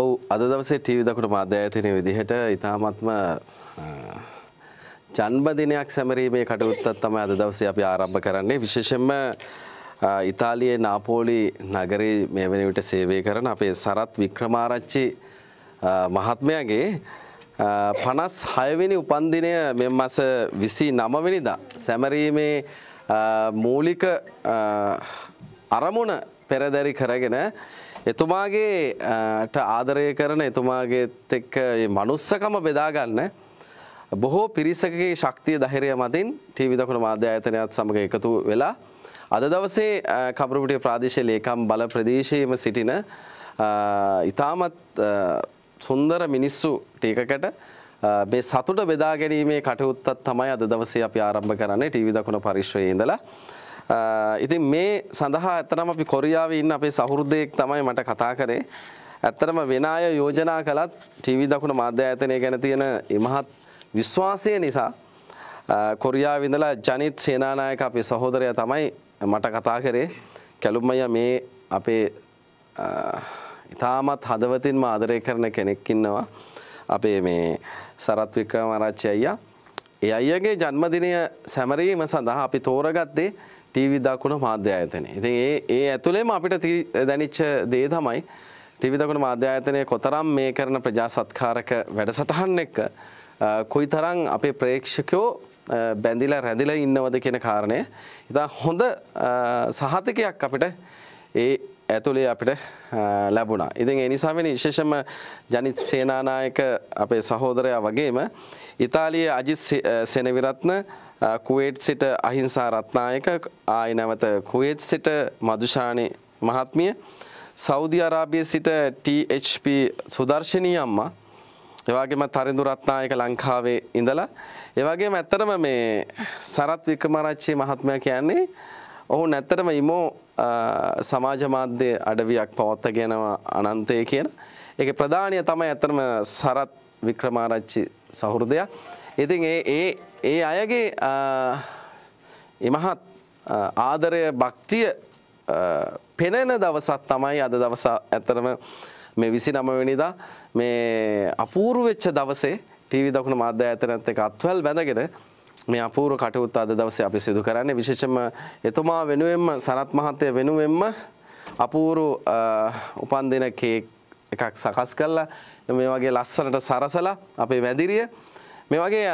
ඔවු අද දවසේ ටීවි දකුට මාධ්‍ය ඇතින විදිහට ඉතාමත්ම ජන්බදිනයක් සැමරීමේ කටයුත්තත් තමයි අද දවසේ අපි ආරම්භ කරන්නේ විශේෂෙන්ම ඉතාලියේ නාපෝලි නගරේ මේ වෙන විට සේවය කරන අපේ සරත් වික්‍රමාරච්චි මහත්මයගේ පනස් හයවෙනි උපන්දිනය මෙ මස විසි නමවෙනිදා සැමරීමේ මූලික අරමුණ පෙරදැරි කරගෙන එතුමාගේට ආදරය කරන එතුමාගේත් එක්ක මනුස්සකම බෙදාගන්න බොහෝ පිරිසකගේ ශක්තිය දහිරය මතින් ටීවිදකුණ මාධ්‍යායතනයත් සමඟ එකතු වෙලා අද දවසේ කපරුපුටිය ප්‍රාදේශය ලේකම් බල ප්‍රදේශයම සිටින ඉතාමත් සුන්දර මිනිස්සු ටීකකට මේ සතුට බෙදා ගැනීමේ කටයුත්තත් තමයි අද දවසේ අපි ආරම්භ කරන්නේ ටීවි දකුණ පරිශ්‍රයේ ඉඳලා ඉතින් මේ සඳහා ඇතනම අපි කොරියාව ඉන්න අපේ සහෘදයෙක් තමයි මට කතා කරේ. ඇත්තරම වෙන අය යෝජනා කළත් ටීවී දකුණ මාධ්‍ය ආයතනය ගැන තියෙන මහත් විශ්වාසය නිසා කොරියාව ඉඳලා ජනිත් සේනානායක අපේ සහෝදරයා තමයි මට කතා කරේ කැලුම්මය මේ අපේ ඉතාමත් හදවතින්ම ආදරය කරන කෙනෙක් ඉන්නවා අපේ මේ සරත් වික්‍රම ආරච්චි අයියා. ඒ අයියගේ ජන්මදිනය සැමරීම සඳහා අපි තෝරගත්තේ ටීවි දකුණ මාධ්‍ය ආයතනය. ඉතින් ඒ ඒ ඇතුළේම අපිට දැනිච්ච දේ තමයි ටීවි දකුණ මාධ්‍ය ආයතනය කොතරම් මේ කරන ප්‍රජාසත්කාරක වැඩසටහන් එක්ක කොයිතරම් අපේ ප්‍රේක්ෂකයෝ බැඳිලා රැඳිලා ඉන්නවද කියන කාරණය ඉතා හොඳ සහතිකයක් අපිට ඒ ඇතුළේ අපිට ලැබුණා. ඉතින් එනිසාවෙන විශේෂම ජනිත් සේනානායක අපේ සහෝදරයා වගේම ඉතාලිය අජිත් සෙනවිරත්න කුවේට් සිට අහිංසා රත්නායක ආය නැවත කුවේට් සිට මදුෂානය මහත්මිය සෞදි අරාබිය සිට THP සුදර්ශනී අම්මා එවාගේම තරිඳු රත්නායක ලංකාවේ ඉඳලා එවගේ ඇත්තරම මේ සරත් වික්‍රමරච්චි මහත්මය කියන්නේ ඔහු නැත්තරම ඉමෝ සමාජ මාධ්‍ය අඩවියක් පවත්තගෙනවා අනන්තය කියන එක ප්‍රධානය තමයි ඇතරම සරත් වික්‍රමාරච්චි සහුරුදයක් ඉතින් ඒ ඒ ඒ අයගේ එමහත් ආදරය භක්තිය පෙනෙන දවසත් තමයි අද දවස ඇතරම මේ විසි නමවෙනිදා මේ අපූරුවෙච්ච දවසේ ටීවි දකුණු මාධ්‍ය ඇතනත් එක අත්වල් බැඳගෙන මේ අපූර කටයුත් අද දවසේ අපි සිදු කරන්නේ විශේෂම එතුමා වෙනුවෙන්ම සරත් මහත්තය වෙනුවෙන්ම අපූරු උපන්දින කේක් එකක් සකස් කරලා මේ වගේ ලස්සනට සරසලා අපේ වැදිරිය මේ වගේ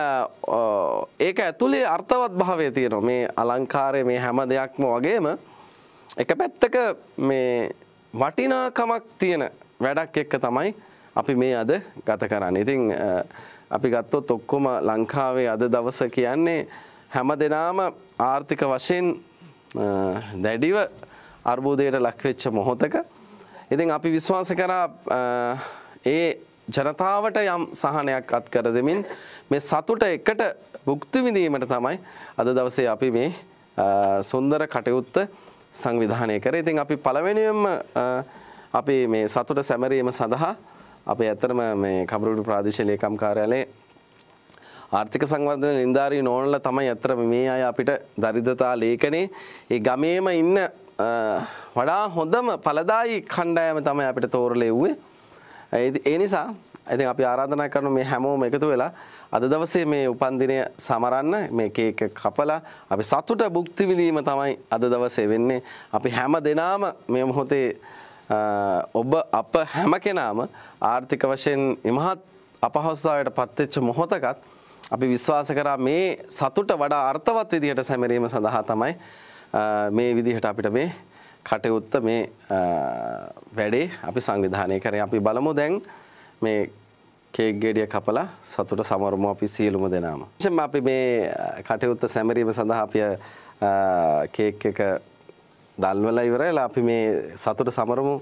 ඒක ඇතුළේ අර්ථවත් භාවය තියෙනවා මේ අලංකාරය මේ හැම දෙයක්ම වගේම එක පැත්තක මේ වටිනාකමක් තියෙන වැඩක් එක්ක තමයි අපි මේ අද ගත කරන්න ඉතිං අපි ගත්තොත් ඔක්කොම ලංකාවේ අද දවස කියන්නේ හැම දෙනාම ආර්ථික වශයෙන් දැඩිව අර්බුදයට ලක්වෙච්ච මොහොතක ඉතින් අපි විශ්වාස කරා ඒ ජනතාවට යම් සහනයක් අත් කර දෙමින් මේ සතුට එකට භුක්ති විඳීමට තමයි අද දවසේ අපි මේ සුන්දර කටයුත්ත සංවිධානය කරේ. ඉතින් අපි පළවෙනියෙන්ම අපි මේ සතුට සැමරීම සඳහා අපේ ඇත්තටම මේ කබරුඩු ප්‍රාදේශීය ලේකම් කාර්යාලයේ ආර්ථික සංවර්ධන නිලධාරී නෝනලා තමයි ඇත්තටම මේ අය අපිට දරිද්‍රතා ලේඛනේ ඒ ගමේම ඉන්න වඩා හොඳම පළදායි කණ්ඩායම තමයි අපිට තෝරලා එව්වේ. ඒ නිසා ඇති අපි ආරාධනා කරන මේ හැමෝම එකතු වෙලා අද දවසේ මේ උපන්දිනය සමරන්න මේ කේක කපලා අපි සතුට බුක්ති විඳීම තමයි අද දවසේ වෙන්නේ අපි හැම දෙනාම මේ මොහොතේ ඔබ අප හැම කෙනාම ආර්ථික වශයෙන් ඉමහත් අපහසුතාවයට පත්වෙච්ච මොහොතකත් අපි විශ්වාස කරා මේ සතුට වඩා අර්ථවත් විදිහට සැමරීම සඳහා තමයි මේ විදිහට අපිට මේ කටයුත්ත මේ වැඩේ අපි සංවිධානය කරේ අපි බලමු දැන් මේ කේක් ගෙඩිය කපලා සතුට සමරමු අපි සියලුම දෙනාම. විශේෂයෙන්ම අපි මේ කටයුත්ත සැමරීම සඳහා අපි කේක් එක දල්වලා ඉවරලා අපි මේ සතුට සමරමු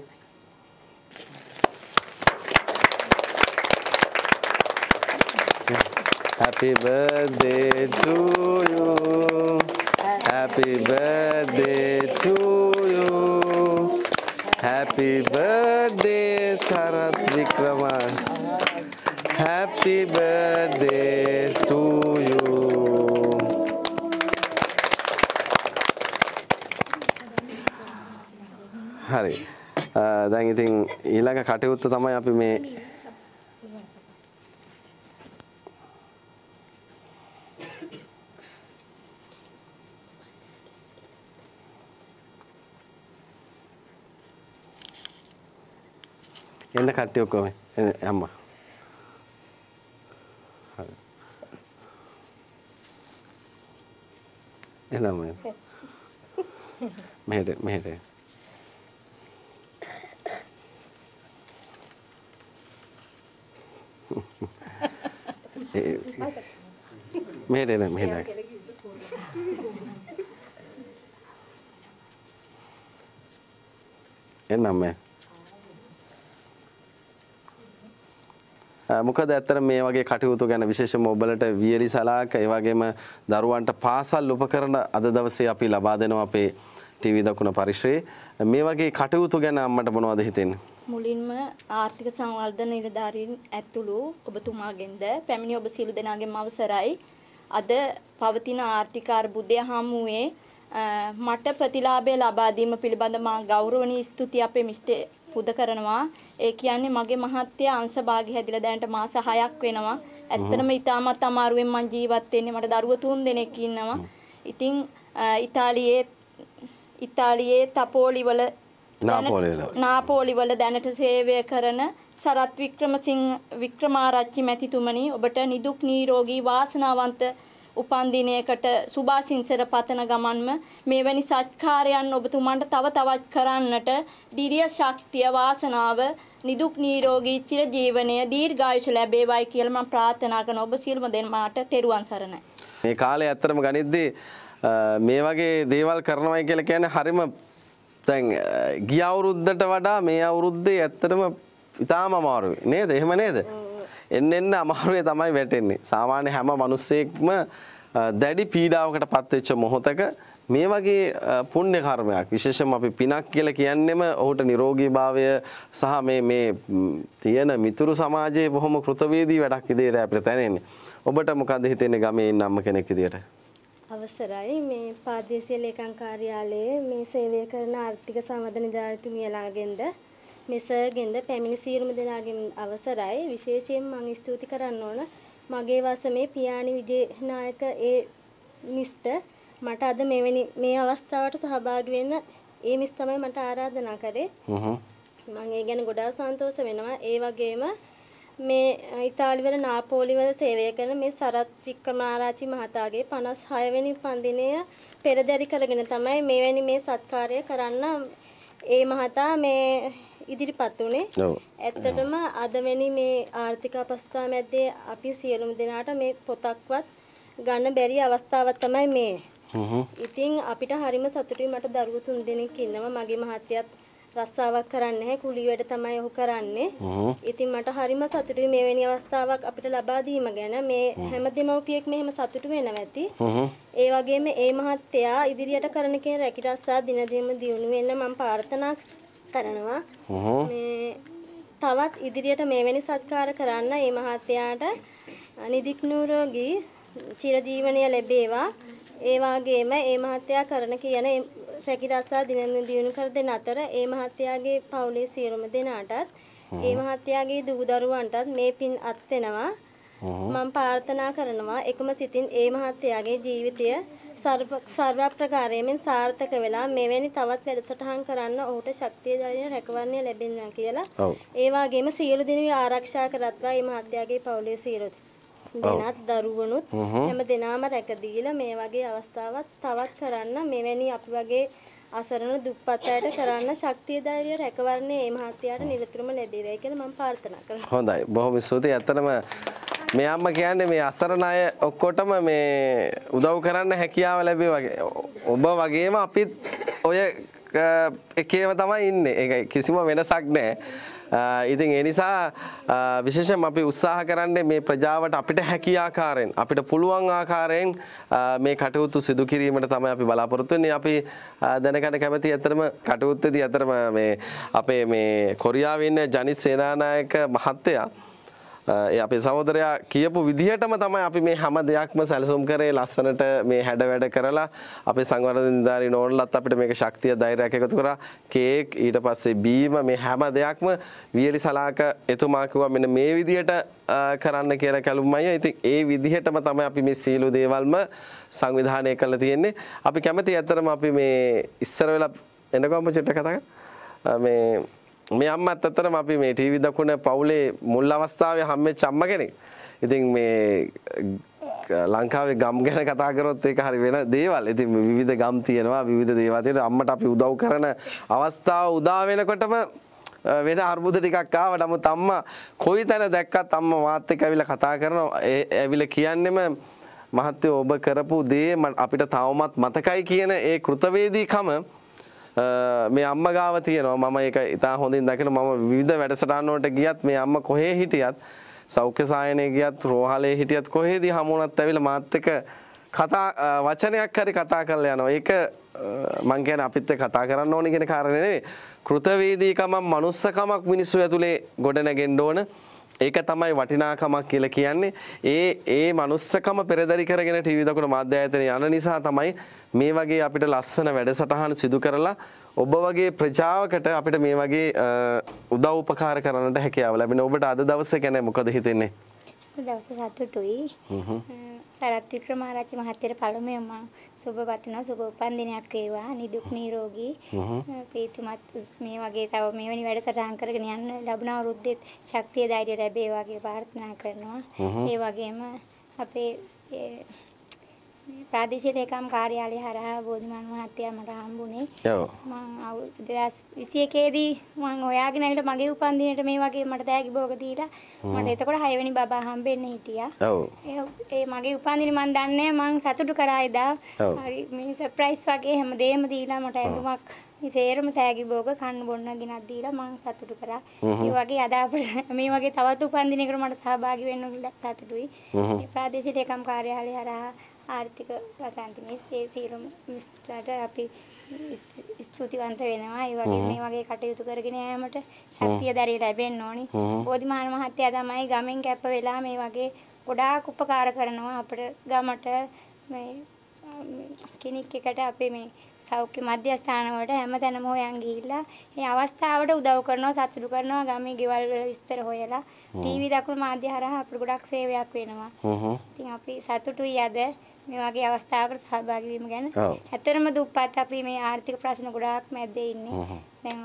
Happy birthday to you. Happy birthday to Happy birthday, Sarat Vikrama. Happy birthday to you. හරි. Uh, දැන් ඉතින් ඊළඟ කටයුත්ත තමයි අපි මේ là tiêu cười em mà Thế nào mình mẹ đấy mẹ đấy mẹ đây này mẹ đây em nào mẹ මොකද ඇත්තට මේ වගේ කටයුතු ගැන විශේෂම ඔබලට වියලි සලාක ඒ වගේම දරුවන්ට පාසල් උපකරණ අද දවසේ අපි ලබා දෙනවා අපේ ටීවී දකුණ පරිශ්‍රයේ මේ වගේ කටයුතු ගැන අම්මට මොනවද හිතෙන්නේ මුලින්ම ආර්ථික සංවර්ධන නිලධාරීන් ඇතුළු ඔබතුමාගෙන්ද පැමිණි ඔබ සියලු දෙනාගෙන්ම අවසරයි අද පවතින ආර්ථික අර්බුදය හමුවේ මට ප්‍රතිලාභය ලබා දීම පිළිබඳ මා ගෞරවණීය ස්තුති අපේ මිස්ටර් පුද කරනවා. ඒ කියන්නේ මගේ මහත්ය අංශභාගය හැදිලා දැනට මාස 6ක් වෙනවා. ඇත්තටම ඉතාමත් අමාරුවෙන් මං ජීවත් වෙන්නේ. මට දරුවෝ තුන් දෙනෙක් ඉන්නවා. ඉතින් ඉතාලියේ ඉතාලියේ තපෝලි වල නාපෝලි වල දැනට සේවය කරන සරත් වික්‍රමසිංහ වික්‍රමාරච්චි මැතිතුමනි ඔබට නිදුක් නිරෝගී වාසනාවන්ත උපන් දිනයකට සුභාසින්සර පතන ගමන්ම මෙවැනි සත්කාරයන් ඔබතුමන්ට තව තවත් කරන්නට දිරිය ශක්තිය වාසනාව නිදුක් නිරෝගී චිරජීවනය දීර්ඝායුෂ ලැබේවායි කියලා මම ප්‍රාර්ථනා කරන ඔබ සියලුම දෙනාට තෙරුවන් සරණයි. මේ කාලේ ඇත්තටම ගණිද්දී මේ වගේ දේවල් කරනවයි කියලා කියන්නේ හරිම දැන් ගිය අවුරුද්දට වඩා මේ අවුරුද්දේ ඇත්තටම ඉතාම අමාරුයි නේද? එහෙම නේද? එන්න එන්න අමාරුවේ තමයි වැටෙන්නේ. සාමාන්‍ය හැම මිනිස්සෙක්ම දැඩි පීඩාවකට පත්වෙච්ච මොහොතක මේ වගේ පුණ්‍ය කර්මයක් විශේෂයෙන්ම අපි පිනක් කියලා කියන්නෙම ඔහුට නිරෝගීභාවය සහ මේ මේ තියෙන මිතුරු සමාජයේ බොහොම කෘතවේදී වැඩක් විදියට අපිට දැනෙන්නේ. ඔබට මොකද හිතෙන්නේ ගමේ ඉන්න අම්ම කෙනෙක් විදියට? අවසරයි මේ පාදේශීය ලේකම් කාර්යාලයේ මේ සේවය කරන ආර්ථික සමද නිලධාරිතුමිය ළඟින්ද මෙසගෙන්ද පැමිණි සියලුම දෙනාගෙන් අවසරයි විශේෂයෙන් මම ස්තුති කරන්න ඕන මගේ වසමේ පියාණි විජේනායක ඒ මිස්ට මට අද මෙවැනි මේ අවස්ථාවට සහභාගී වෙන්න ඒ මිස් තමයි මට ආරාධනා කරේ මම ඒ ගැන ගොඩාක් සන්තෝෂ වෙනවා ඒ වගේම මේ ඉතාලි වල නාපෝලි වල සේවය කරන මේ සරත් වික්‍රමාරාචි මහතාගේ 56 වෙනි පන්දිනය පෙරදරි කරගෙන තමයි මෙවැනි මේ සත්කාරය කරන්න ඒ මහතා මේ ඉදිරිපත් වුණේ. ඇත්තටම අද වෙනි මේ ආර්ථික අපස්ථා මැද්දේ අපි සියලුම දෙනාට මේ පොතක්වත් ගන්න බැරි අවස්ථාවක් තමයි මේ. ඉතින් අපිට හරිම සතුටුයි මට දරුවෝ තුන් දෙනෙක් ඉන්නවා මගේ මහත්තයත් රස්සාවක් කරන්නේ නැහැ කුලී වැඩ තමයි ඔහු කරන්නේ. ඉතින් මට හරිම සතුටුයි මෙවැනි අවස්ථාවක් අපිට ලබා දීම ගැන මේ හැම දෙමව්පියෙක් මෙහෙම සතුටු වෙනවා ඇති. ඒ වගේම ඒ මහත්තයා ඉදිරියට කරන කියන රැකිරස්සා දිනදීම දියුණු වෙන්න මම ප්‍රාර්ථනා කරනවා. මේ තවත් ඉදිරියට මෙවැනි සත්කාර කරන්න මේ මහත්තයාට නිදික් නිරෝගී චිරජීවනය ලැබේවා. ඒ වගේම මේ මහත්තයා කරන කියන රැකී රස්සා දිනෙන් දිනු කර දෙන අතර මේ මහත්තයාගේ පවුලේ සියලුම දෙනාටත් මේ මහත්තයාගේ දූ දරුවන්ටත් මේ පින් අත් වෙනවා. මම ප්‍රාර්ථනා කරනවා එකම සිතින් මේ මහත්තයාගේ ජීවිතය සර්වප්‍රකාරයෙන්ම සාර්ථක වෙලා මෙවැනි තවත් වැඩසටහන් කරන්න ඔහුට ශක්තිය ධෛර්යය රැකවරණය ලැබෙනවා කියලා. ඒ වගේම සියලු දිනවි ආරක්ෂා කරත්වා මේ මහත්යාගේ පවුලේ සියලු දෙනත් දරුවනුත් හැම දෙනාම රැක දීලා මේ වගේ අවස්ථාවක් තවත් කරන්න මෙවැනි අපි වගේ අසරණ දුප්පත් අයට කරන්න ශක්තිය ධෛර්යය රැකවරණය මේ මහත්යාට නිරතුරුවම ලැබේවයි කියලා මම ප්‍රාර්ථනා කරනවා. හොඳයි. බොහොම ස්තුතියි. ඇත්තටම මේ අම්ම කියන්නේ මේ අසරණ අය ඔක්කොටම මේ උදව් කරන්න හැකියාව ලැබේ වගේ. ඔබ වගේම අපිත් ඔය එකේව තමයි ඉන්නේ. ඒක කිසිම වෙනසක් නැහැ. ඉතින් ඒ නිසා විශේෂම අපි උත්සාහ කරන්නේ මේ ප්‍රජාවට අපිට හැකි ආකාරයෙන් අපිට පුළුවන් ආකාරයෙන් මේ කටයුතු සිදු කිරීමට තමයි අපි බලාපොරොත්තු වෙන්නේ. අපි දැනගන්න කැමති ඇත්තටම කටයුත්තේදී ඇත්තටම මේ අපේ මේ කොරියාවේ ඉන්න ජනිත් සේනානායක මහත්තයා ඒ අපේ සහෝදරයා කියපු විදිහටම තමයි අපි මේ හැම දෙයක්ම සැලසුම් කරේ ලස්සනට මේ හැඩ වැඩ කරලා අපේ සංවර්ධන නිලධාරී නෝන්ලත් අපිට මේක ශක්තිය ධෛර්යයක් එකතු කරා කේක් ඊට පස්සේ බීම මේ හැම දෙයක්ම වියලි සලාක එතුමා කිව්වා මෙන්න මේ විදිහට කරන්න කියලා කැලුම් අයියා. ඉතින් ඒ විදිහටම තමයි අපි මේ සීලු දේවල්ම සංවිධානය කරලා තියෙන්නේ. අපි කැමති ඇත්තටම අපි මේ ඉස්සර වෙලා එනකොම්ම චුට්ටක් කතා කරමු. මේ මේ අම්මත් ඇත්තටම අපි මේ ටීවී දකුණ පවුලේ මුල් අවස්ථාවේ හම්බෙච්ච අම්ම කෙනෙක්. ඉතින් මේ ලංකාවේ ගම් ගැන කතා කරොත් ඒක හරි වෙන දේවල්. ඉතින් විවිධ ගම් තියෙනවා විවිධ දේවල් තියෙනවා. අම්මට අපි උදව් කරන අවස්ථාව උදා වෙනකොටම වෙන අර්බුද ටිකක් ආව. නමුත් අම්මා කොයි තැන දැක්කත් අම්මා මාත් එක්ක ඇවිල්ලා කතා කරනවා. ඇවිල්ලා කියන්නේම මහත්තයෝ ඔබ කරපු දේ අපිට තවමත් මතකයි කියන ඒ කෘතවේදීකම මේ අම්ම ගාව තියෙනවා මම ඒක ඉතා හොඳින් දකින මම විවිධ වැඩසටහන්නවට ගියත් මේ අම්ම කොහේ හිටියත් සෞඛ්‍ය සායනය ගියත් රෝහලේ හිටියත් කොහේදී හමුණත් ඇවිල මාත් එක කතා වචනයක් හරි කතා කරලා යනවා. ඒක මං කියන්නේ අපිත් එක්ක කතා කරන්න ඕනේ කියන කාරණේ නෙවෙයි. කෘතවේදීකමක්, manussකමක් මිනිස්සු ඇතුලේ ගොඩනගෙන්න ඕන. ඒක තමයි වටිනාකමක් කියලා කියන්නේ ඒ ඒ manussකම පෙරදරි කරගෙන ටීවී දකුණු මාධ්‍ය ආයතනය යන නිසා තමයි මේ වගේ අපිට ලස්සන වැඩසටහන් සිදු කරලා ඔබ වගේ ප්‍රජාවකට අපිට මේ වගේ උදව් උපකාර කරන්නට හැකියාව ලැබෙන ඔබට අද දවසේ ගැන මොකද හිතෙන්නේ දවස සතුටුයි සරත් වික්‍රමාරච්චි මහත්තයට පළමුවෙන් මම සුබ පතනවා සුබ උපන්දිනයක් වේවා නිදුක් නිරෝගී ප්‍රීතිමත් මේ වගේ තව මෙවැනි වැඩසටහන් කරගෙන යන්න ලැබුණ අවුරුද්දෙත් ශක්තිය ධෛර්යය ලැබේවා කියලා ප්‍රාර්ථනා කරනවා ඒ වගේම අපේ ප්‍රාදේශීය ලේකම් කාර්යාලය හරහා බෝධිමාන මහත්තයා මට හම්බුනේ. ඔව්. මම අවුරුදු 2021 දී මම ඔයාගෙන ඇවිල්ලා මගේ උපන්දිනේට මේ වගේ මට තෑගි භෝග දීලා මට එතකොට 6 වෙනි බබා හම්බෙන්න හිටියා. ඔව්. ඒ මගේ උපන්දිනේ මම දන්නේ මම සතුටු කරා එදා. හරි මේ සර්ප්‍රයිස් වගේ හැමදේම දීලා මට ඇඳුමක් සේරම තෑගි බෝග කන්න බොන්න ගෙනත් දීලා මං සතුටු කරා. ඒ වගේ අද අපිට මේ වගේ තවත් උපන්දිනයකට මට සහභාගී වෙන්න සතුටුයි. ප්‍රාදේශීය ලේකම් කාර්යාලය හරහා ආර්ථික වසන්ත මිස් ඒ සියලුම මිස්ලාට අපි ස්තුතිවන්ත වෙනවා. ඒ වගේ මේ වගේ කටයුතු කරගෙන යෑමට ශක්තිය දැරිය ලැබෙන්න ඕනි. බෝධිමාන මහත්තයා තමයි ගමෙන් කැප වෙලා මේ වගේ ගොඩාක් උපකාර කරනවා අපිට ගමට මේ කෙනෙක් එකට අපේ මේ සෞඛ්‍ය මධ්‍යස්ථාන වලට හැමතැනම හොයන් ගිහිල්ලා මේ අවස්ථාවට උදව් කරනවා සතුටු කරනවා ගමේ ගෙවල් වල විස්තර හොයලා ටීවී දකුණු මාධ්‍ය හරහා අපිට ගොඩක් සේවයක් වෙනවා. ඉතින් අපි සතුටුයි අද මේ වගේ අවස්ථාවකට සහභාගී වීම ගැන ඇත්තරම දුප්පත් අපි මේ ආර්ථික ප්‍රශ්න ගොඩාක් මැද්දේ ඉන්නේ. දැන්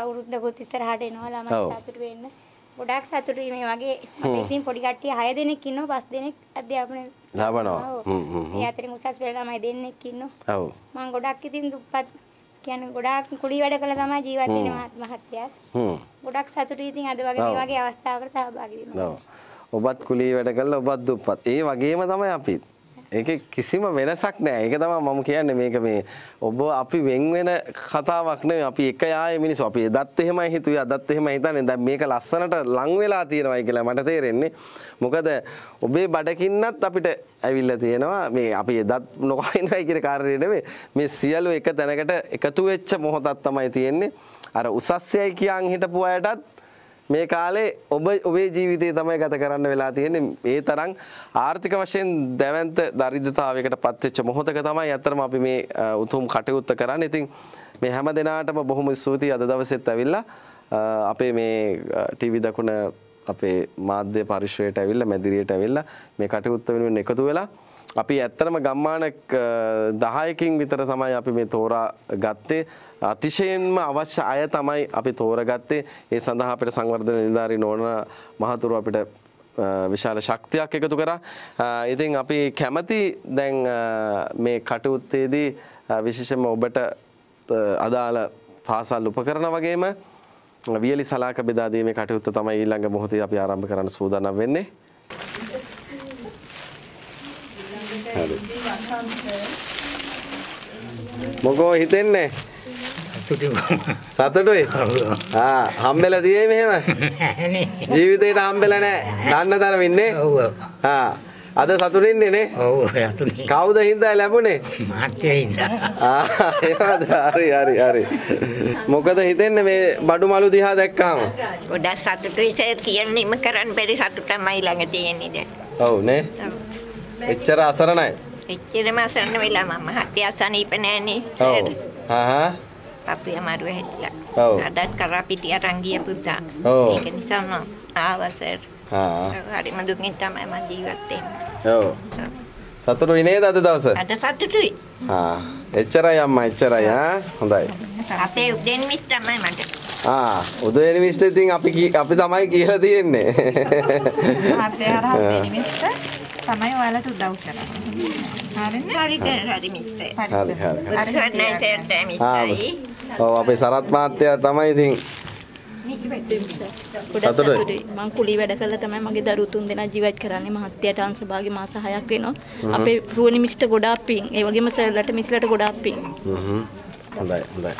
අවුරුද්දකුත් ඉස්සරහට එනවා ළමයි සතුට වෙන්න. ගොඩාක් සතුටුයි මේ වගේ. අපි ඉතින් පොඩි කට්ටිය 6 දෙනෙක් ඉන්නවා 5 දෙනෙක් අධ්‍යාපනය ලබනවා. හ්ම් හ්ම්. ඒ අතරින් උසස් පෙළ ළමයි දෙන්නෙක් ඉන්නවා. ඔව්. මම ගොඩාක් ඉතින් දුප්පත් කියන්නේ ගොඩාක් කුඩි වැඩ කළා තමයි ජීවත් වෙන මහත්තයා. හ්ම්. ගොඩක් සතුටුයි ඉතින් අද වගේ මේ වගේ අවස්ථාවකට සහභාගී වෙනවා. ඔව්. ඔබත් කුලී වැඩ කළා ඔබත් දුප්පත්. ඒ වගේම තමයි අපිත්. ඒක කිසිම වෙනසක් නෑ ඒක තම මම කියන්න මේක මේ ඔබ අපි වෙන්වෙන කතාවක්න අපි එක යාය මිනිස් අපි දත් එහෙම හිතුව අදත් එහෙම හිතන්න ද මේක ලස්සනට ලංවෙලා තියෙනවයි කියලා මට තේරෙන්නේ මොකද ඔබේ බඩකින්නත් අපිට ඇවිල්ල තියෙනවා මේ අපි දත් නොකයිනයි කියර කාරයටේ මේ සියලු එක තැනකට එකතු වෙච්ච මොහොතත් තමයි තියෙන්නේ අර උසස්යයි කියන් හිටපු අයටත් මේ කාලේ ඔබ ඔබේ ජීවිතය තමයි ගත කරන්න වෙලා තියෙන්නේ ඒ තරම් ආර්ථික වශයෙන් දැවැන්ත දරිද්‍රතාවයකට පත්වෙච්ච මොහොතක තමයි ඇත්තටම අපි මේ උතුම් කටයුත්ත කරන්නේ. ඉතින් මේ හැම දිනාටම බොහොම ස්තුතියි අද දවසෙත් ඇවිල්ලා අපේ මේ ටීවී දකුණ අපේ මාධ්‍ය පරිශ්‍රයට ඇවිල්ලා මැදිරියට ඇවිල්ලා මේ කටයුත්ත වෙනුවෙන් එකතු වෙලා අපි ඇත්තරම ගම්මාන දහයකින් විතර තමයි අපි මේ තෝරා ගත්තේ අතිශයෙන්ම අවශ්‍ය අය තමයි අපි තෝරගත්තේ ඒ සඳහා අපිට සංවර්ධන නිධාරී නෝන මහතුරු අපිට විශාල ශක්තියක් එකතු කරා. ඉතින් අපි කැමති දැන් මේ කටයුත්තේදී විශේෂම ඔබට අදාළ පාසල් උපකරණ වගේම වියලි සලාක බෙදා දීමේ කටයුත්ත තමයි ඊළඟ මොහොතේ අපි ආරම්භ කරන්න සූදානම් වෙන්නේ. මොකෝ හිතෙන්නේ? සතුටුයි. ආ හම්බෙලා තියේ මෙහෙම. ජීවිතේට හම්බෙලා නැහැ. දන්න තරමින්නේ. ඔව්. ආ අද සතුටින්නේ නේ? ඔව් සතුටින්. කවුද හින්දා ලැබුණේ? මාත්‍යා හින්දා. ආ ඒවද හරි හරි හරි. මොකද හිතෙන්නේ මේ බඩු මලු දිහා දැක්කම? ගොඩක් සතුටුයි සර් කියන්නෙම කරන්න බැරි සතුටමයි ළඟ තියෙන්නේ දැන්. ඔව් නේ? එච්චර අසරණයි. එච්චරම අසන්න වෙලා මම හතිය අසනීප නෑනේ. ඔව්. හා අපි අමාරු වෙහිලා. ඔව්. අදත් කරා පිටි අරන් ගිය පුතා. ඔව්. ඒක නිසා මම ආවසර්. හා. හරිම දුකින් තමයි මම ජීවත් වෙන්නේ. ඔව්. සතුටුයි නේද අද දවස? අද සතුටුයි. හා. එච්චරයි අම්මා එච්චරයි ආ. හොඳයි. අපේ උදේන් මිස් තමයි මට. ආ උදේන මිස්ට ඉතින් අපි අපි තමයි කියලා තියෙන්නේ. අපේ අර හත් වෙනි මිස්ට තමයි ඔයාලට උදව් කරන්නේ. හරිනේ? හරි හරි මිත්තේ. හරි හරි. අර සර්ණයි සර්ට මිත්තයි. ඔව් අපේ සරත් මහත්තයා තමයි ඉතින් සතුටුයි මං කුලි වැඩ කරලා තමයි මගේ දරුවෝ තුන් දෙනා ජීවත් කරන්නේ මහත්තයාට අංශභාගේ මාස 6ක් වෙනවා අපේ රුවනි මිස්ට ගොඩාක් පිං ඒ වගේම සර්ලට මිස්ලට ගොඩාක් පිං හ්ම් හොඳයි හොඳයි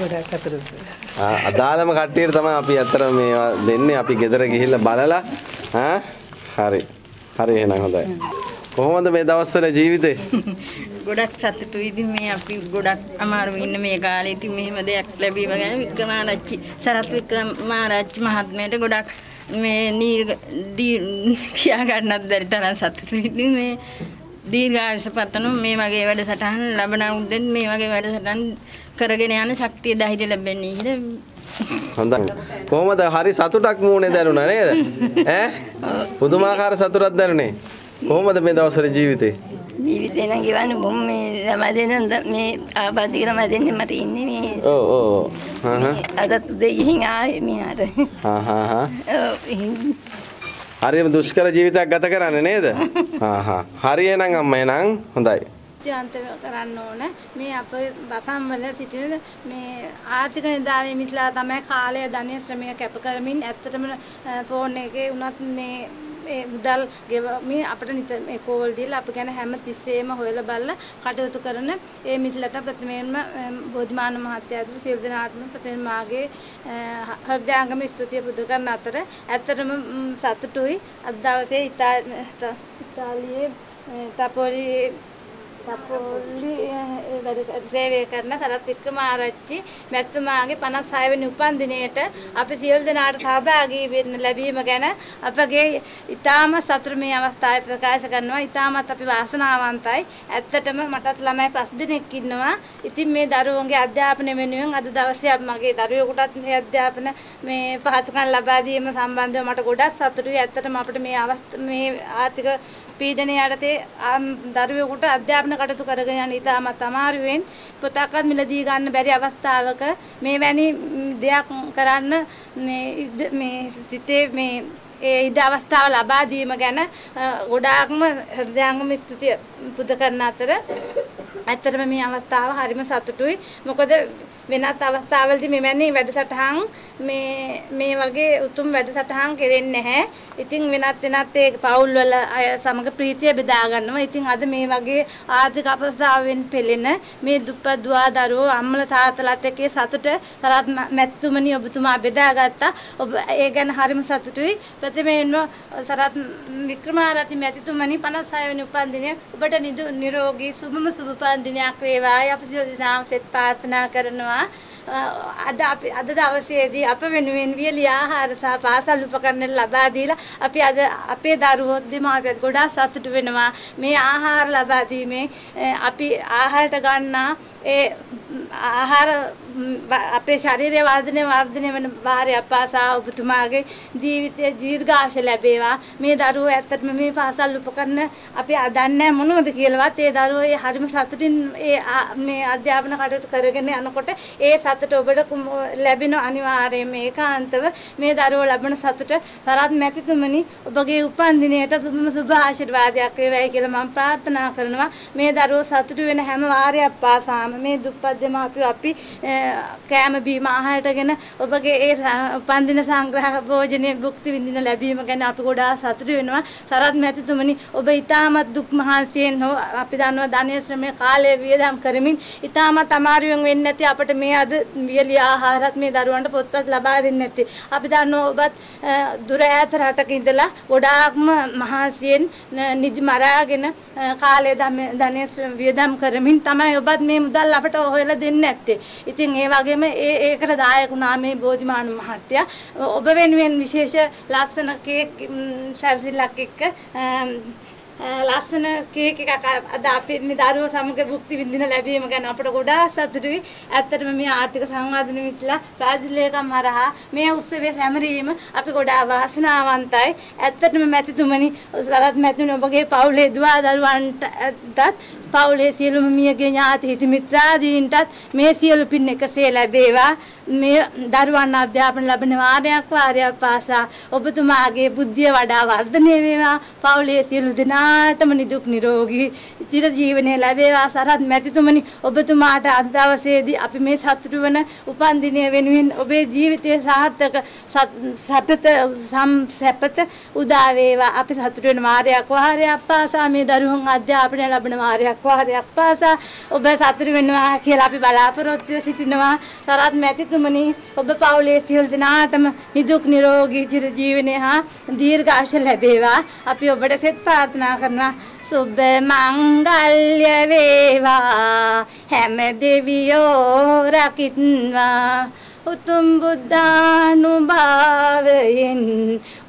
ගොඩාක් සතුටුයි අදාළම කට්ටියට තමයි අපි අතර මේවා දෙන්නේ අපි ගෙදර ගිහිල්ලා බලලා ඈ හරි. හරි එහෙනම් හොඳයි. කොහොමද මේ දවස්වල ජීවිතේ? ගොඩක් සතුටුයි ඉතින් මේ අපි ගොඩක් අමාරුවෙන් ඉන්න මේ කාලේ ඉතින් මෙහෙම දෙයක් ලැබීම ගැන වික්‍රමාරච්චි සරත් වික්‍රමාරච්චි මහත්මයාට ගොඩක් මේ නීර් කියා ගන්නත් බැරි තරම් සතුටුයි ඉතින් මේ දීර්ඝායස පතන මේ වගේ වැඩසටහන් ලැබන උදෙන් මේ වගේ වැඩසටහන් කරගෙන යන ශක්තිය ධෛර්ය ලැබෙන්නේ කියලා හොඳයි. කොහොමද හරි සතුටක් මූණේ දැනුණා නේද? ඈ? පුදුමාකාර සතුටක් දැනුනේ. කොහොමද මේ දවස්වල ජීවිතේ? ජීවිතේ නම් ගෙවන්න බොම් මේ සමාදෙන මේ ආබාධික සමාදෙන්න මට ඉන්නේ මේ. ඔව් ඔව්. හා හා. අදත් දෙයින් ආයේ මෙහාට. හා හා හා. ඔව්. හරියම දුෂ්කර ජීවිතයක් ගත කරන්නේ නේද? හා හා. හරියනම් අම්මා එනං හොඳයි. ශක්තිවන්තව කරන්න ඕන. මේ අප බසම්වල සිටින මේ ආර්ථික නිධානය මිත්ලා තමයි කාලය ධනය ශ්‍රමය කැප කරමින් ඇත්තටම ෆෝන් එකේ උනත් මේ ඒ මුදල් ගෙවමින් අපිට නිතර මේ කෝල් දීලා අපි ගැන හැම තිස්සෙම හොයලා බලලා කටයුතු කරන ඒ මිත්ලට ප්‍රථමයෙන්ම බෝධිමාන මහත්තයාතුළු සියලු දෙනාටම ප්‍රථමයෙන් මාගේ හෘදයාංගම ස්තුතිය පුදු කරන අතර ඇත්තටම සතුටුයි අද දවසේ ඉතාලියේ තපෝලි තපෝලි සේවය කරන සරත් වික්‍රමාරච්චි මැතිතුමාගේ 56 වෙනි උපන්දිනයට අපි සියලු දෙනාට සහභාගී වෙන්න ලැබීම ගැන අපගේ ඉතාම සතුටුමේ අවස්ථාවේ ප්‍රකාශ කරනවා. ඉතාමත් අපි වාසනාවන්තයි. ඇත්තටම මටත් ළමයි 5 දෙනෙක් ඉන්නවා. ඉතින් මේ දරුවන්ගේ අධ්‍යාපනය වෙනුවෙන් අද දවසේ මගේ දරුවෙකුටත් මේ අධ්‍යාපන මේ පහසුකම් ලබා දීම සම්බන්ධව මට ගොඩක් සතුටුයි. ඇත්තටම අපිට මේ මේ ආර්ථික පීඩනය යටතේ දරුවෙකුට අධ්‍යාපන කටයුතු කරගෙන යන ඉතාමත් අමාරුවෙන් පොතක්වත් මිලදී ගන්න බැරි අවස්ථාවක මේ වැනි දෙයක් කරන්න මේ මේ සිතේ මේ ඒ ඉද අවස්ථාව ලබා දීම ගැන ගොඩාක්ම හෘදයාංගම ස්තුතිය පුද කරන අතර ඇත්තටම මේ අවස්ථාව හරිම සතුටුයි මොකද වෙනත් අවස්ථාවලදී මෙවැනි වැඩසටහන් මේ මේ වගේ උතුම් වැඩසටහන් කෙරෙන්නේ නැහැ. ඉතින් වෙනත් වෙනත් ඒ පවුල්වල අය සමග ප්‍රීතිය බෙදා ගන්නවා. ඉතින් අද මේ වගේ ආර්ථික අපස්ථාවෙන් පෙළෙන මේ දුප්පත් දුවා දරුවෝ අම්මල තාත්තලාත් එක්ක සතුට තරත් මැතිතුමනි ඔබතුමා බෙදාගත්තා. ඔබ ඒ ගැන හරිම සතුටුයි. ප්‍රථමයෙන්ම සරත් වික්‍රමාරති මැතිතුමනි 56 වෙනි උපන්දිනය ඔබට නිරෝගී සුබම සුබ උපන්දිනයක් වේවායි අපි සියලු දෙනාම සෙත් ප්‍රාර්ථනා කරනවා. කරනවා අද අපි අද දවසේදී අප වෙනුවෙන් වියලි ආහාර සහ පාසල් උපකරණ ලබා දීලා අපි අද අපේ දරුවෝ දෙමාපියන් ගොඩාක් සතුටු වෙනවා මේ ආහාර ලබා දීමේ අපි ආහාරට ගන්නා ඒ ආහාර අපේ ශරීරය වර්ධනය වර්ධනය වන භාරය අපාසා ඔබතුමාගේ ජීවිතය දීර්ඝාශ ලැබේවා මේ දරුවෝ ඇත්තටම මේ පාසල් උපකරණ අපි අදන්නේ මොනවද කියලාවත් ඒ දරුවෝ ඒ හරිම සතුටින් ඒ මේ අධ්‍යාපන කටයුතු කරගෙන යනකොට ඒ සතුට ඔබට ලැබෙන අනිවාර්යයෙන්ම ඒකාන්තව මේ දරුවෝ ලබන සතුට තරත් මැතිතුමනි ඔබගේ උපන් දිනයට සුබම සුබ ආශිර්වාදයක් වේවායි කියලා මම ප්‍රාර්ථනා කරනවා මේ දරුවෝ සතුටු වෙන හැම වාරයක් පාසාම මේ දුප්පත් දෙමාපියෝ අපි කෑම බීම ආහාරටගෙන ඔබගේ ඒ පන්දින සංග්‍රහ භෝජනයේ භුක්ති විඳින ලැබීම ගැන අපි ගොඩාක් සතුටු වෙනවා. සරත් මහතුතුමනි ඔබ ඉතාමත් දුක් මහන්සියෙන් හෝ අපි දන්නවා ධනය ශ්‍රමයේ කාලය වියදම් කරමින් ඉතාමත් අමාරුවෙන් වෙන්නේ නැති අපිට මේ අද වියලි ආහාරත් මේ දරුවන්ට පොත්පත් ලබා දෙන්නේ නැති. අපි දන්නවා ඔබත් දුර ඈත රටක ඉඳලා ගොඩාක්ම මහන්සියෙන් නිදි මරාගෙන කාලය ධනය වියදම් කරමින් තමයි ඔබත් මේ මුදල් අපට හොයලා දෙන්නේ නැත්තේ. ඉතින් ඒ වගේම ඒ ඒකට දායක වුණා මේ බෝධිමාන මහත්තයා. ඔබ වෙනුවෙන් විශේෂ ලස්සන කේක් සැරසිල්ලක් එක්ක ලස්සන කේක් එකක් අද අපි මේ දරුවෝ සමග භුක්ති විඳින ලැබීම ගැන අපට ගොඩාක් සතුටුයි. ඇත්තටම මේ ආර්ථික සංවර්ධන මිත්‍රලා රාජ්‍යලේකම් හරහා මේ උත්සවයේ සැමරීම අපි ගොඩාක් වාසනාවන්තයි. ඇත්තටම මැතිතුමනි සලත් මැතිතුමනි ඔබගේ පවුලේ දුවා දරුවන්ටත් පවුලේ සියලුම මියගේ ඥාති හිත මිත්‍රාදීන්ටත් මේ සියලු පින් එකසේ ලැබේවා. මේ දරුවන් අධ්‍යාපන ලැබෙන වාරයක් වාරයක් පාසා ඔබතුමාගේ බුද්ධිය වඩා වර්ධනය වේවා. පවුලේ සියලු දෙනා හැමදෙනාටම නිදුක් නිරෝගී චිර ජීවනය ලැබේවා සරත් මැතිතුමනි ඔබතුමාට අද දවසේදී අපි මේ සතුටු වන උපන් දිනය වෙනුවෙන් ඔබේ ජීවිතයේ සාර්ථක සැපත සම් සැපත උදා වේවා අපි සතුටු වෙන මාර්යක් වහරයක් පාසා මේ දරුවන් අධ්‍යාපනය ලැබෙන මාර්යක් වහරයක් පාසා ඔබ සතුටු වෙනවා කියලා අපි බලාපොරොත්තු සිටිනවා සරත් මැතිතුමනි ඔබ පවුලේ සියලු දෙනාටම නිදුක් නිරෝගී චිර ජීවනය හා දීර්ඝාෂ ලැබේවා අපි ඔබට සෙත් ප්‍රාර්ථනා කරන සුබ මංගල්‍ය වේවා හැම දෙවියෝ රකිත්වා උතුම් බුද්ධානුභාවයෙන්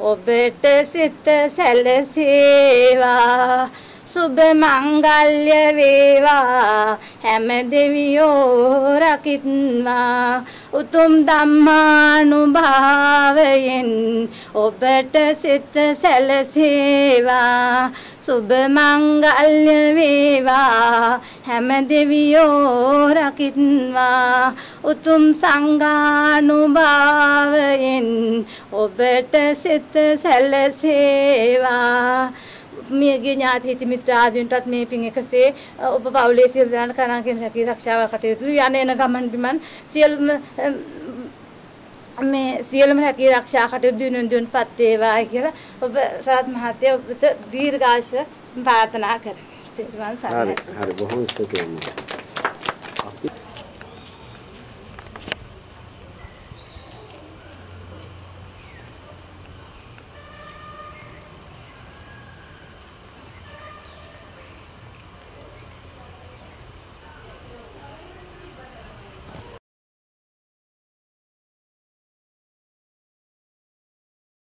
ඔබට සිත සැලසේවා සුබ මංගල්‍ය වේවා හැම දෙවියෝ රකිත්වා උතුම් ධම්මානුභාවයෙන් ඔබට සිත සැලසේවා සුබ මංගල්‍ය වේවා හැම දෙවියෝ රකිත්වා උතුම් සංඝානුභාවයෙන් ඔබට සිත සැලසේවා මියගේ ඥාති හිත මිත්‍ර ආදීන්ටත් මේ පින් එකසේ ඔබ පවුලේ සියලු දෙනාට කරන්කින් රැකී ආරක්ෂාව කටයුතු යන එන ගමන් බිමන් සියලුම මේ සියලුම රැකී ආරක්ෂා කටයුතු දිනුන් දිනුපත් වේවා කියලා ඔබ සරත් මහත්තයා ඔබට දීර්ඝාෂ ප්‍රාර්ථනා කරමි. හරි හරි බොහොම ස්තුතියි.